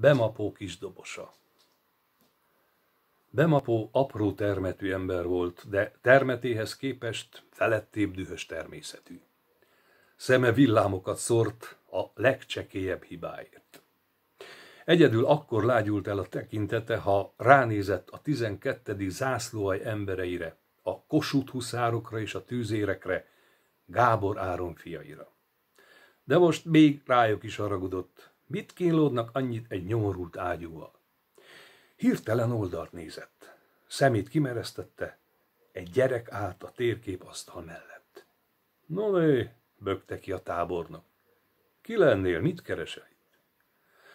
Bemapó kis dobosa. Bemapó apró termetű ember volt, de termetéhez képest felettébb dühös természetű. Szeme villámokat szórt a legcsekélyebb hibáért. Egyedül akkor lágyult el a tekintete, ha ránézett a 12. zászlóaj embereire, a Kossuth huszárokra és a tűzérekre, Gábor Áron fiaira. De most még rájuk is haragudott, Mit kínlódnak annyit egy nyomorult ágyúval? Hirtelen oldalt nézett. Szemét kimeresztette, egy gyerek állt a térkép asztal mellett. No né, bökte ki a tábornok. Ki lennél, mit keresel itt?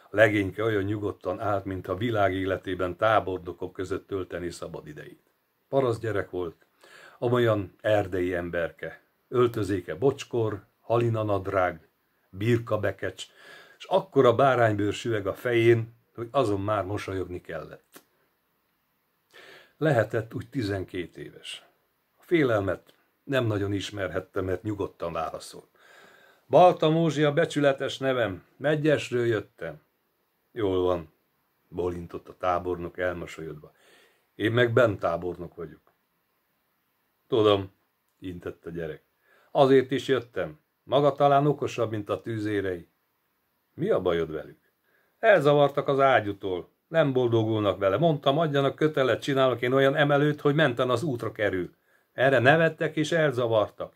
A legényke olyan nyugodtan állt, mint a világ életében tábornokok között tölteni szabad idejét. Parasz gyerek volt, amolyan erdei emberke, öltözéke bocskor, birka birkabekecs, és akkora báránybőr süveg a fején, hogy azon már mosolyogni kellett. Lehetett úgy tizenkét éves. A félelmet nem nagyon ismerhettem, mert nyugodtan válaszolt. Balta Mózsi a becsületes nevem, megyesről jöttem. Jól van, bolintott a tábornok elmosolyodva. Én meg bent tábornok vagyok. Tudom, intett a gyerek. Azért is jöttem. Maga talán okosabb, mint a tűzérei. Mi a bajod velük? Elzavartak az ágyutól. Nem boldogulnak vele. Mondtam, adjanak kötelet, csinálok én olyan emelőt, hogy menten az útra kerül. Erre nevettek és elzavartak.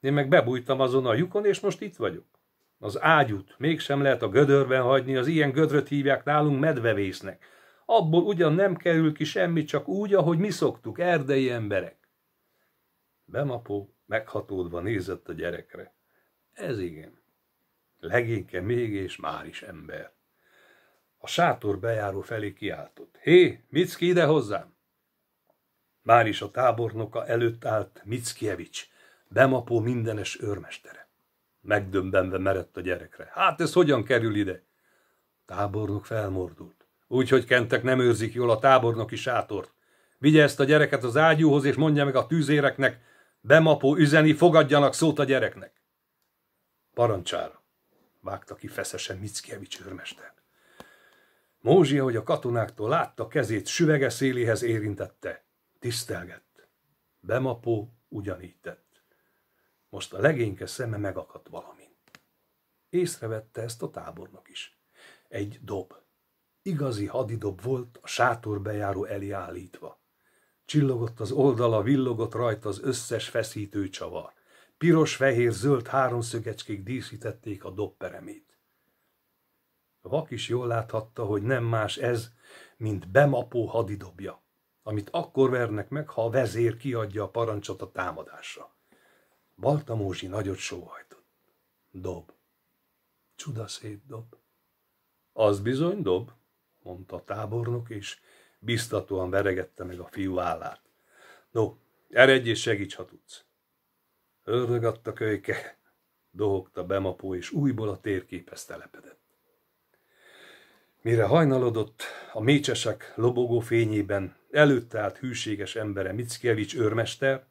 Én meg bebújtam azon a lyukon, és most itt vagyok. Az ágyút mégsem lehet a gödörben hagyni, az ilyen gödröt hívják nálunk medvevésznek. Abból ugyan nem kerül ki semmi, csak úgy, ahogy mi szoktuk, erdei emberek. Bemapó meghatódva nézett a gyerekre. Ez igen legényke még és már is ember. A sátor bejáró felé kiáltott. Hé, Micki ide hozzám! Már is a tábornoka előtt állt Mickievics, bemapó mindenes őrmestere. megdömbenve merett a gyerekre. Hát ez hogyan kerül ide? Tábornok felmordult. Úgyhogy kentek nem őrzik jól a tábornoki sátort. Vigye ezt a gyereket az ágyúhoz, és mondja meg a tűzéreknek, bemapó üzeni, fogadjanak szót a gyereknek. Parancsára vágta ki feszesen Mickiewicz őrmester. Mózsi, ahogy a katonáktól látta, kezét süvege széléhez érintette. Tisztelgett. Bemapó ugyanígy tett. Most a legényke szeme megakadt valamin. Észrevette ezt a tábornok is. Egy dob. Igazi hadidob volt a bejáró elé állítva. Csillogott az oldala, villogott rajta az összes feszítő csavar. Piros-fehér-zöld háromszögecskék díszítették a dobperemét. A vak is jól láthatta, hogy nem más ez, mint bemapó hadidobja, amit akkor vernek meg, ha a vezér kiadja a parancsot a támadásra. Baltamózsi nagyot sóhajtott. Dob. szép dob. Az bizony dob, mondta a tábornok, és biztatóan veregette meg a fiú állát. No, eredj és segíts, ha tudsz. Ördög adta kölyke, dohogta bemapó, és újból a térképhez telepedett. Mire hajnalodott, a mécsesek lobogó fényében előtte állt hűséges embere Mickiewicz őrmester,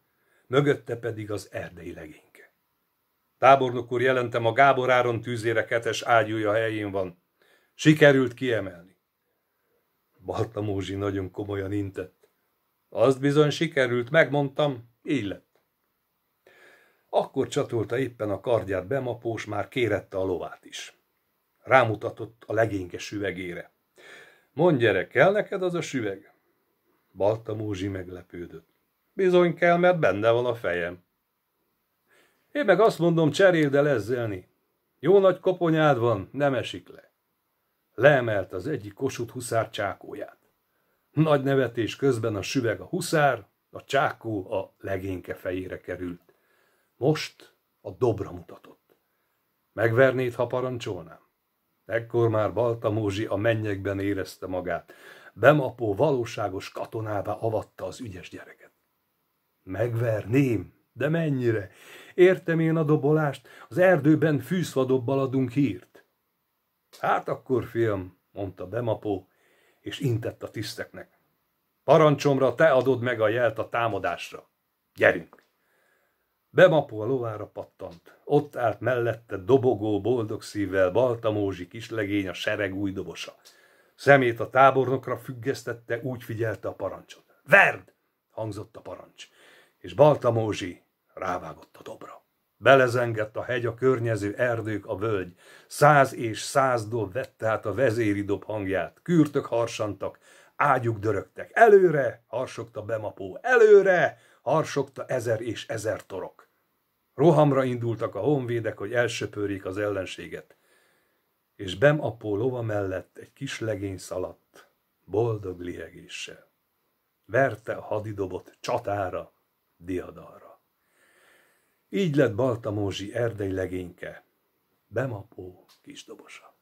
mögötte pedig az erdei legényke. Tábornok úr jelentem, a Gábor Áron tűzére ketes ágyúja helyén van. Sikerült kiemelni. Barta Mózsi nagyon komolyan intett. Azt bizony sikerült, megmondtam, így lett. Akkor csatolta éppen a kardját bemapós, már kérette a lovát is. Rámutatott a legényke süvegére. Mondj gyere, kell neked az a süveg? Balta Mózsi meglepődött. Bizony kell, mert benne van a fejem. Én meg azt mondom, cseréld el ezzelni. Jó nagy koponyád van, nem esik le. Leemelt az egyik kosut huszár csákóját. Nagy nevetés közben a süveg a huszár, a csákó a legénke fejére került. Most a dobra mutatott. Megvernéd, ha parancsolnám? Ekkor már Balta Mózsi a mennyekben érezte magát. Bemapó valóságos katonába avatta az ügyes gyereket. Megverném, de mennyire? Értem én a dobolást, az erdőben fűszvadobbal adunk hírt. Hát akkor, fiam, mondta Bemapó, és intett a tiszteknek. Parancsomra te adod meg a jelt a támadásra. Gyerünk! a lovára pattant. Ott állt mellette dobogó, boldog szívvel Baltamózsi kislegény a sereg új dobosa. Szemét a tábornokra függesztette, úgy figyelte a parancsot. Verd! hangzott a parancs, és Baltamózsi rávágott a dobra. Belezengett a hegy, a környező erdők, a völgy. Száz és száz dob vette át a vezéri dob hangját. Kürtök harsantak, ágyuk dörögtek. Előre! harsogta Bemapó. Előre! harsogta ezer és ezer torok. Rohamra indultak a honvédek, hogy elsöpörjék az ellenséget. És Bem Apó lova mellett egy kis legény szaladt, boldog lihegéssel. Verte a hadidobot csatára, diadalra. Így lett Baltamózsi erdei legényke, Bem Apó kisdobosa.